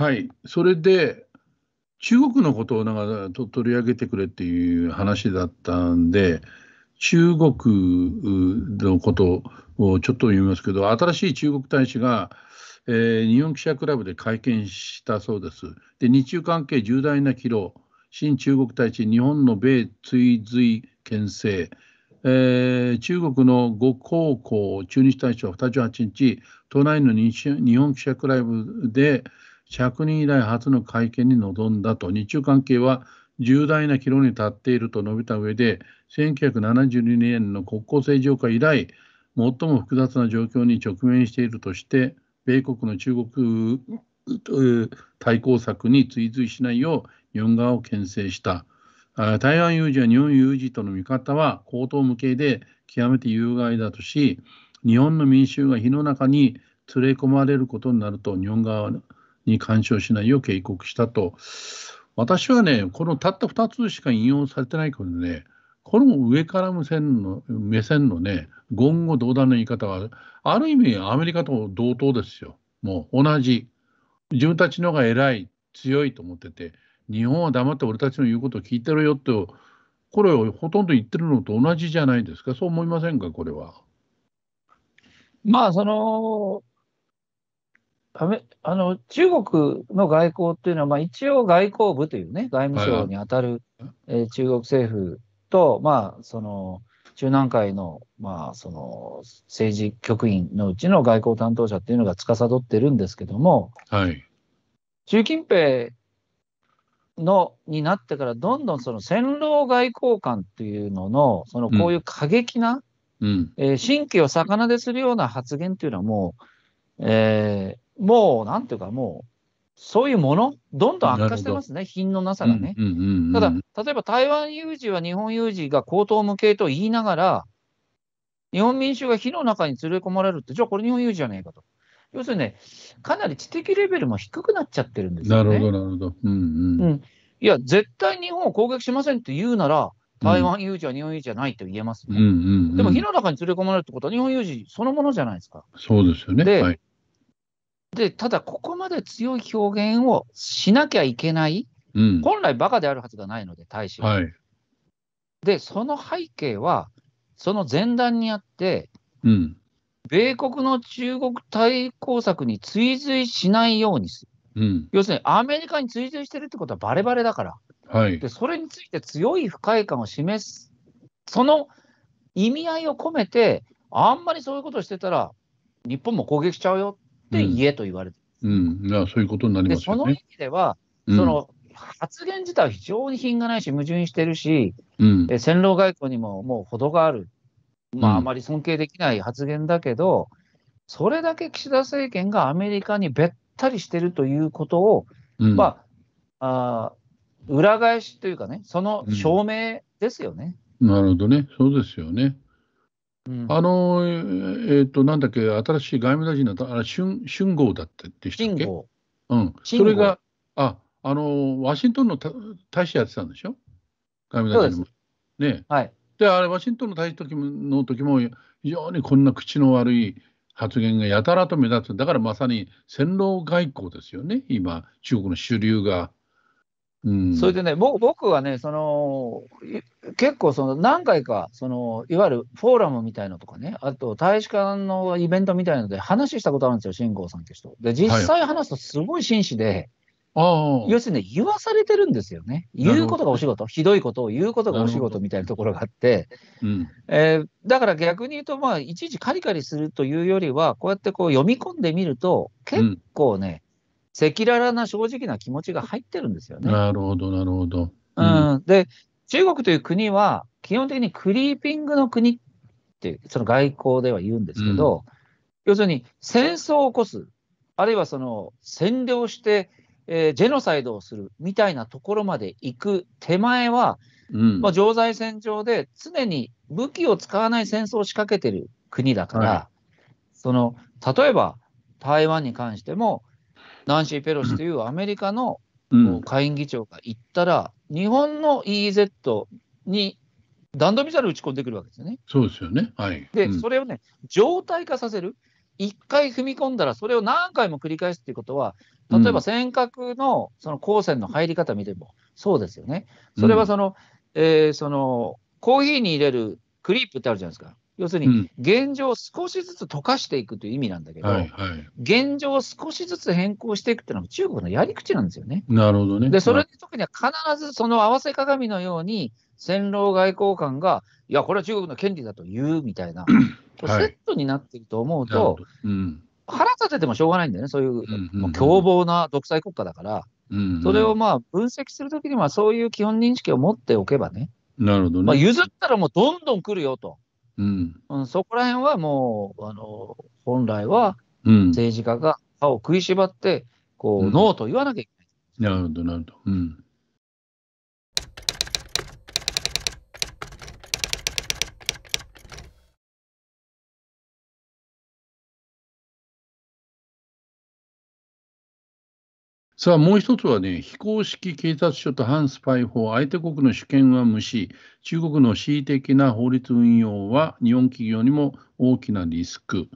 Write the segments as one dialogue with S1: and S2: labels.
S1: はい、それで
S2: 中国のことをなんか取り上げてくれっていう話だったんで、中国のことをちょっと言いますけど、新しい中国大使が、えー、日本記者クラブで会見したそうです。で日中関係重大な岐路、新中国大使、日本の米追随牽制、えー、中国の呉高校駐日大使は28日、都内の日本記者クラブで、着任以来初の会見に臨んだと、日中関係は重大な岐路に立っていると述べた上で、1972年の国交正常化以来、最も複雑な状況に直面しているとして、米国の中国対抗策に追随しないよう日本側を牽制した。台湾有事や日本有事との見方は口頭無形で極めて有害だとし、日本の民衆が火の中に連れ込まれることになると日本側はに干渉しないよう警告したと、私はね、このたった2つしか引用されてないけどね、この上から目線の目線のね、言語道断の言い方は、ある意味、アメリカと同等ですよ、もう同じ、自分たちのが偉い、強いと思ってて、日本は黙って俺たちの言うことを聞いてるよと、これをほとんど言ってるのと同じじゃな
S1: いですか、そう思いませんか、これは。まあそのあの中国の外交っていうのは、まあ、一応外交部というね、外務省に当たる、はえ中国政府と、まあ、その中南海の,、まあ、その政治局員のうちの外交担当者っていうのが司ってるんですけども、はい、習近平のになってからどんどんその戦狼外交官というののそのこういう過激な、うんうん、えー、神経を逆なでするような発言というのはもう、えー、もう、なんていうか、もう、そういうもの、どんどん悪化してますね、品のなさがね。ただ、例えば台湾有事は日本有事が高等無形と言いながら、日本民衆が火の中に連れ込まれるって、じゃあこれ日本有事じゃねえかと。要するにね、かなり知的レベルも低くなっちゃってるんですよね。なるほど、
S2: なるほど。
S1: いや、絶対日本を攻撃しませんって言うなら、台湾有事は日本有事じゃないと言えますね、でも火の中に連れ込まれるってことは、日本有事そのものじゃないですか。
S2: そうですよね。で、はい
S1: で、ただここまで強い表現をしなきゃいけない、うん、本来バカであるはずがないので、大使は。はい、で、その背景は、その前段にあって、うん、米国の中国対抗策に追随しないようにする。うん、要するに、アメリカに追随してるってことはバレバレだから、はい、でそれについて強い不快感を示す、その意味合いを込めて、あんまりそういうことをしてたら、日本も攻撃しちゃうよって家と言われてう
S2: ん、そういうこと
S1: になりますよね。その意味では、その発言自体は非常に品がないし、矛盾してるし、うん、え戦狼外交にももう程がある、まあ、あまり尊敬できない発言だけど、うん、それだけ岸田政権がアメリカにべったりしてるということを、まあ、あ裏返しというかね、その証明ですよね。
S2: なるほどね、そうですよね。あの、えっ、ー、と、なんだっけ、新しい外務大臣だった、あれ、春春だってでしたっけうん。それが、あ、あの、ワシントンの大使やってたんでしょ外務大臣も。ね。はい。で、あれ、ワシントンの大使時の時も、非常にこんな口の悪い発言がやたらと目立つ。だからまさに戦狼外交ですよね。今、中国の主流が。
S1: うん、それでね、僕はね、その結構その何回かその、いわゆるフォーラムみたいのとかね、あと大使館のイベントみたいので話したことあるんですよ、新郷さんって人。で、実際話すとすごい紳士で、はい、要するに言わされてるんですよね。言うことがお仕事、ひどいことを言うことがお仕事みたいなところがあって、うん、えー、だから逆に言うと、まあ、いちいちカリカリするというよりは、こうやってこう読み込んでみると、結構ね、うん赤裸々な正直な気持ちが入ってるんですよね。なるほど、なるほど。うん、うん、で、中国という国は、基本的にクリーピングの国って、その外交では言うんですけど、うん、要するに戦争を起こす、あるいはその占領して、えー、ジェノサイドをするみたいなところまで行く手前は、うん、まあ、常在戦場で常に武器を使わない戦争を仕掛けてる国だから、はい、その例えば台湾に関しても、ナンシー・ペロシというアメリカの下院議長が行ったら、日本の EEZ に弾道ミサイル撃ち込んでくるわけですよね。そうですよね、はいで、うん、それをね、常態化させる、一回踏み込んだら、それを何回も繰り返すということは、例えば尖閣のその光線の入り方見てもそうですよね。それはその、うん、えー、そのコーヒーに入れるクリープってあるじゃないですか。要するに現状を少しずつ溶かしていくという意味なんだけど、はいはい、現状を少しずつ変更していくっていうのが中国のやり口なんですよね。なるほどね。で、それで特には必ずその合わせ鏡のように、戦狼外交官が、いや、これは中国の権利だと言うみたいな、セットになってると思うと、うん、腹立ててもしょうがないんだよね、そういう,、もう凶暴な独裁国家だから、うんうん、それをまあ分析するときには、そういう基本認識を持っておけばね、なるほどねまあ、譲ったらもうどんどん来るよと。うん、うん、そこら辺はもう、あの本来は政治家が歯を食いしばって、こう、ノーと言わなきゃいけない。なるほど、なるほど。うんさあ、もう一つはね、非公式警察署
S2: と反スパイ法、相手国の主権は無視、中国の恣意的な法律運用は日本企業にも大きなリスク。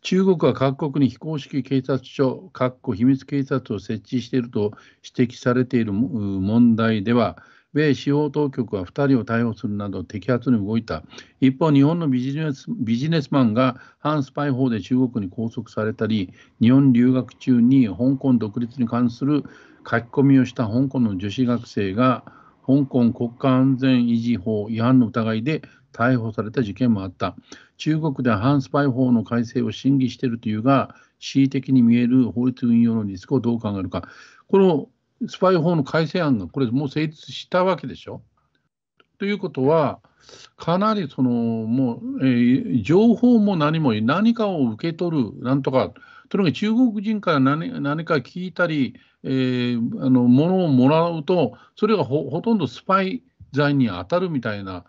S2: 中国は各国に非公式警察署、各こ秘密警察を設置していると指摘されている問題では、米司法当局は2人を逮捕するなど摘発に動いた一方日本のビジネスビジネスマンが反スパイ法で中国に拘束されたり日本留学中に香港独立に関する書き込みをした香港の女子学生が香港国家安全維持法違反の疑いで逮捕された事件もあった中国で反スパイ法の改正を審議しているというが恣意的に見える法律運用のリスクをどう考えるかこのスパイ法の改正案がこれもう成立したわけでしょ。ということはかなりそのもう、えー、情報も何も何かを受け取るなんとかとにかく中国人から何何か聞いたり、えー、あののをもらうとそれがほとんどスパイ罪に当たるみたいな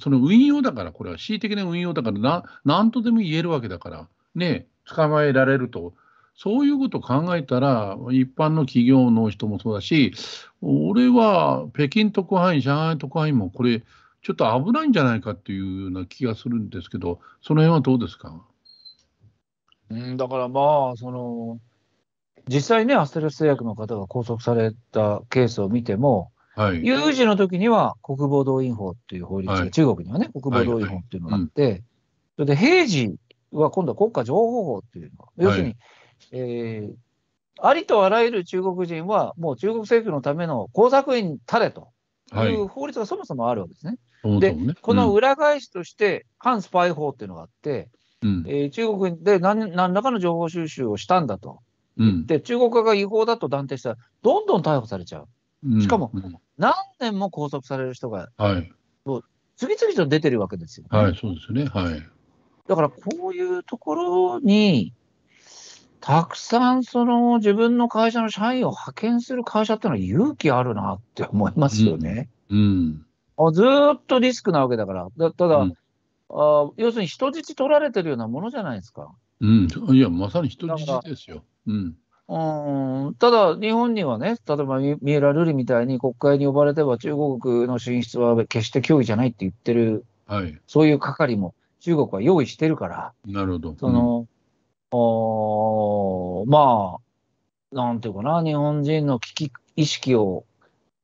S2: その運用だからこれは恣意的な運用だからな何とでも言えるわけだからね捕まえられるとそういうことを考えたら、一般の企業の人もそうだし、俺は北京特派員、上海特派員もこれ、ちょっと危ないんじゃないかっていうような気
S1: がするんですけど、その辺はどうですか、うん、だからまあ、その実際ね、アステルス製薬の方が拘束されたケースを見ても、はい、有事の時には国防動員法っていう法律が、はい、中国にはね、国防動員法っていうのがあって、はいはいうん、それで平時は今度は国家情報法っていうの要するに、はいえー、ありとあらゆる中国人は、もう中国政府のための工作員たれという法律がそもそもあるわけですね。はい、で、ねうん、この裏返しとして、反スパイ法っていうのがあって、うん、えー、中国で何何らかの情報収集をしたんだと、うん、で中国側が違法だと断定したら、どんどん逮捕されちゃう、しかも何年も拘束される人が、はい、もう次々と出てるわけですよ、ね、はい、そうですね、はい、だからこういうところに、たくさんその自分の会社の社員を派遣する会社ってのは勇気あるなって思いますよね。うん、うん、ずっとリスクなわけだから、だただ、うん、あ、要するに人質取られてるようなものじゃないですか。うん、いや、まさに人質ですよ。うんうん、ただ、日本にはね、例えば三浦瑠麗みたいに国会に呼ばれては中国の進出は決して脅威じゃないって言ってる、はい、そういう係も中国は用意してるから、なるほど、うん、そのあまあ、なんていうかな、日本人の危機意識を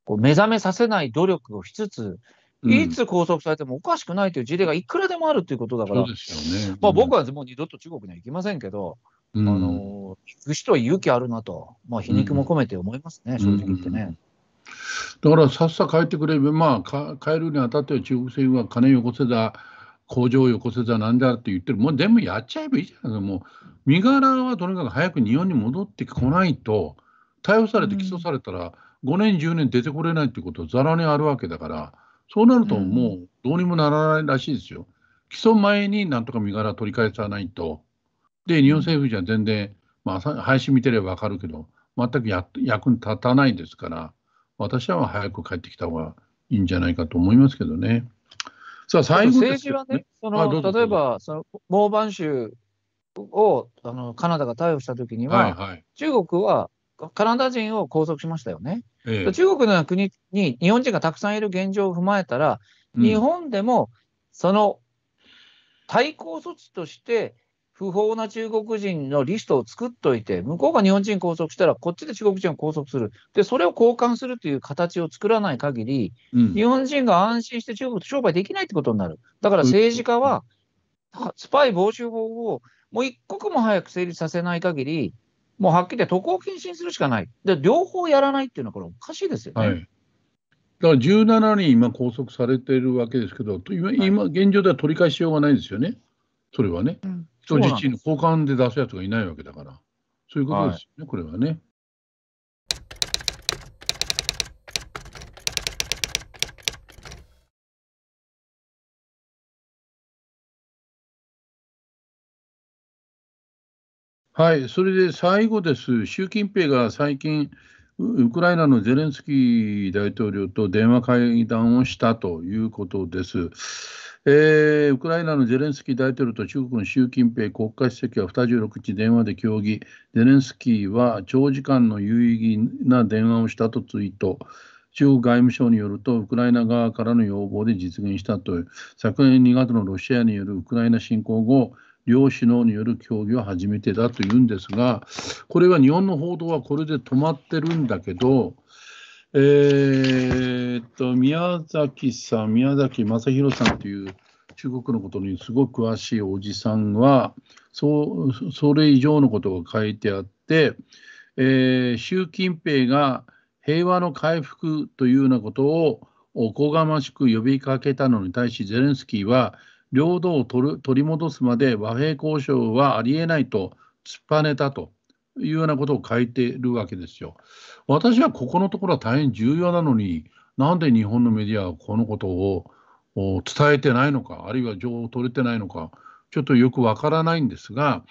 S1: こう目覚めさせない努力をしつつ、いつ拘束されてもおかしくないという事例がいくらでもあるということだから、うまあ、僕はもう二度と中国には行きませんけど、うん、あの人は勇気あるなと、まあ、皮肉も込めて思いますね、正直言ってね。
S2: だからさっさ帰ってくれば、まあ、帰るにあたっては中国政府は金よこせだ、工場をよこせなんだって言ってる、もう全部やっちゃえばいいじゃないですか、もう身柄はとにかく早く日本に戻ってこないと、逮捕されて起訴されたら、5年、10年出てこれないってことざらにあるわけだから、そうなるともうどうにもならないらしいですよ。起訴前になんとか身柄取り返さないと。で、日本政府じゃ全然、まあ、配信見てれば分かるけど、全く役に立たないですから、私は早く帰ってきた方がいいんじゃないかと思いますけどね。最後、ね、政治はね、その例えば
S1: そのモー州をあのカナダが逮捕したときには、はいはい、中国はカナダ人を拘束しましたよね。え中国のような国に日本人がたくさんいる現状を踏まえたら、日本でもその対抗措置として、不法な中国人のリストを作っといて、向こうが日本人拘束したら、こっちで中国人を拘束する。で、それを交換するという形を作らない限り、うん、日本人が安心して中国と商売できないってことになる。だから政治家は、うん、スパイ防止法をもう一刻も早く成立させない限り、もうはっきり言って渡航禁止にするしかない。で、両方やらないっていうのは、これおかしいですよね。はい
S2: だから17人今拘束されているわけですけど、今、今現状では取り返しようがないですよね、それはね。と自の交換で出すやつがいないわけだから、そういうことですよね、はい、これはね。
S1: はい、それで
S2: 最後です、習近平が最近、ウクライナのゼレンスキー大統領と電話会談をしたということです。えー、ウクライナのゼレンスキー大統領と中国の習近平国家主席は26日電話で協議ゼレンスキーは長時間の有意義な電話をしたとツイート中国外務省によると、ウクライナ側からの要望で実現したという、昨年2月のロシアによるウクライナ侵攻後、両首脳による協議は初めてだというんですが、これは日本の報道はこれで止まってるんだけど、えー、っと、宮崎さん、宮崎正弘さんという中国のことにすごく詳しいおじさんは、そそれ以上のことが書いてあって、えー、習近平が平和の回復というようなことをおこがましく呼びかけたのに対しゼレンスキーは領土を取る取り戻すまで和平交渉はありえないと突っぱねたというようなことを書いているわけですよ。私はここのところは大変重要なのに、なんで日本のメディアはこのことを伝えてないのか、あるいは情報を取れてないのか、ちょっとよくわからないんですが、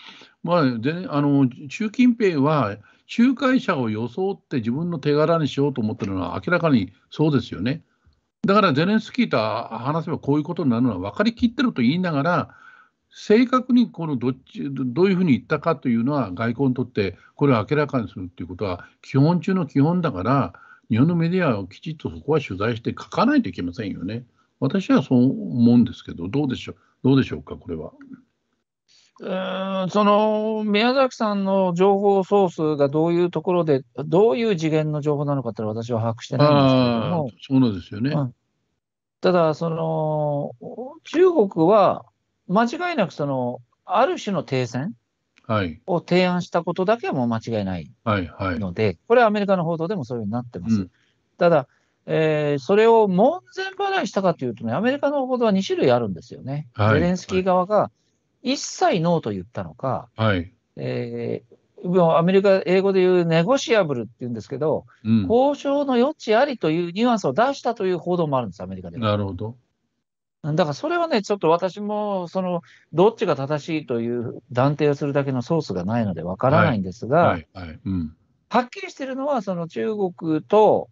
S2: まあ、であの習近平は仲介者を装って自分の手柄にしようと思ってるのは明らかにそうですよね。だからゼレンスキーと話せばこういうことになるのは分かりきってると言いながら、正確にこのどっちどういうふうに言ったかというのは外交にとってこれを明らかにするということは基本中の基本だから日本のメディアをきちっとそこは取材して書かないといけませんよね。私はそう思うんですけどどうでしょうどうでしょうかこれは。
S1: うんその宮崎さんの情報ソースがどういうところで、どういう次元の情報なのかって私は把握してないんですけども、そうなんですよね、うん、ただその、中国は間違いなくその、ある種の停戦を提案したことだけはもう間違いないので、これはアメリカの報道でもそういうふうになってます。うん、ただ、えー、それを門前払いしたかというとね、アメリカの報道は2種類あるんですよね。はい、ゼレンスキー側が一切ノーと言ったのか、はい、えー、アメリカ、英語で言うネゴシアブルっていうんですけど、うん、交渉の余地ありというニュアンスを出したという報道もあるんです、アメリカでなるほど。だからそれはね、ちょっと私も、その、どっちが正しいという断定をするだけのソースがないのでわからないんですが、はいはいうん、はっきりしてるのは、その中国と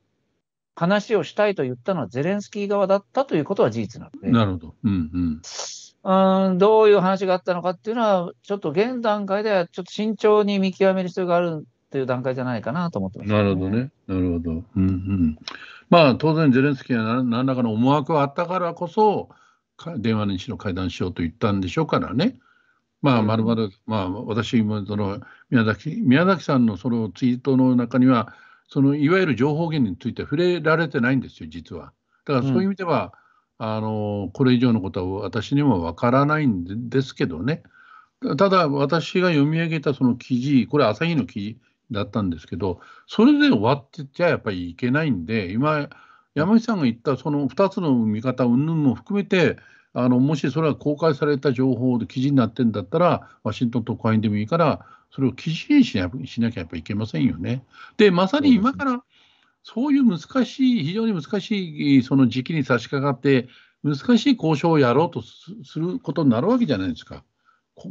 S1: 話をしたいと言ったのはゼレンスキー側だったということは事実な
S2: ので。なるほど。うんうん、
S1: うんどういう話があったのかっていうのは、ちょっと現段階ではちょっと慎重に見極める必要があるっていう段階じゃないかなと思ってます、ね、なるほどね、
S2: なるほど。うんうん、まあ、当然、ゼレンスキーは何らかの思惑があったからこそ、電話にしろ会談しようと言ったんでしょうからね。まあ、まるまる、まあ、私もその宮崎宮崎さんのそのツイートの中には、そのいわゆる情報源について触れられてないんですよ、実は。だからそういう意味では、うん、あのこれ以上のことは私にもわからないんですけどね。ただ、私が読み上げたその記事、これ、朝日の記事、だったんですけど、それで終わってちゃやっぱりいけないんで、今、山口さんが言ったその2つの見方云々も含めて、あのもしそれは公開された情報で記事になってんだったら、ワシントン特派員でもいいから、それを記事にしなしなきゃやっぱいけませんよね。で、まさに今から、そういう難しい、非常に難しいその時期に差し掛かって、難しい交渉をやろうとすることになるわけじゃないですか、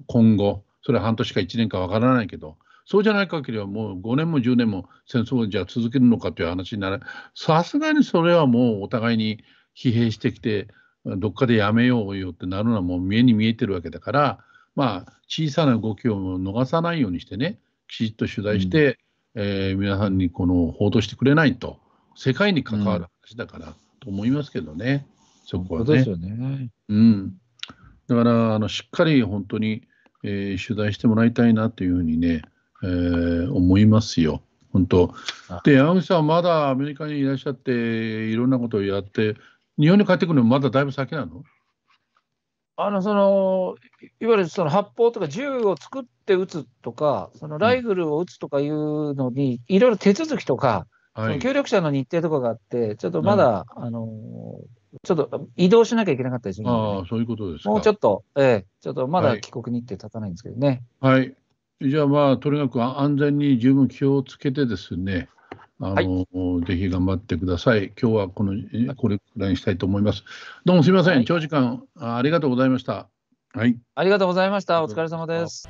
S2: 今後、それは半年か1年かわからないけど、そうじゃない限りはもう5年も10年も戦争をじゃ続けるのかという話にならさすがにそれはもうお互いに疲弊してきて、どっかでやめようよってなるのはもう見えに見えてるわけだから、まあ、小さな動きを逃さないようにしてね、きちっと取材して、うん、えー、皆さんにこの報道してくれないと、世界に関わる話だから、と思いますけどね、うん、そこはね。ですよねうん、だからあの、しっかり本当に、えー、取材してもらいたいなというふうにね、えー、思いますよ。本当で山口さんはまだアメリカにいらっしゃっていろんなことをやって日本に帰ってくるのまだだいぶ先なの
S1: あのそのいわゆるその発砲とか銃を作って撃つとかそのライフルを撃つとかいうのに、いろいろ手続きとか、協力者の日程とかがあってちょっとまだ、うん、あのちょっと移動しなきゃいけなかったりするね、あそういうことですもうちょっと、ええ、ちょっとまだ帰国日程立たないんですけどね。
S2: はい、はいじゃあまあ、とにかく安全に十分気をつけてですね、あの、はい、ぜひ頑張ってください。今日はこの、これくらいにしたいと思います。どうもすみません。はい、長時間ありがとうございました。
S1: はい。ありがとうございました。お疲れ様です。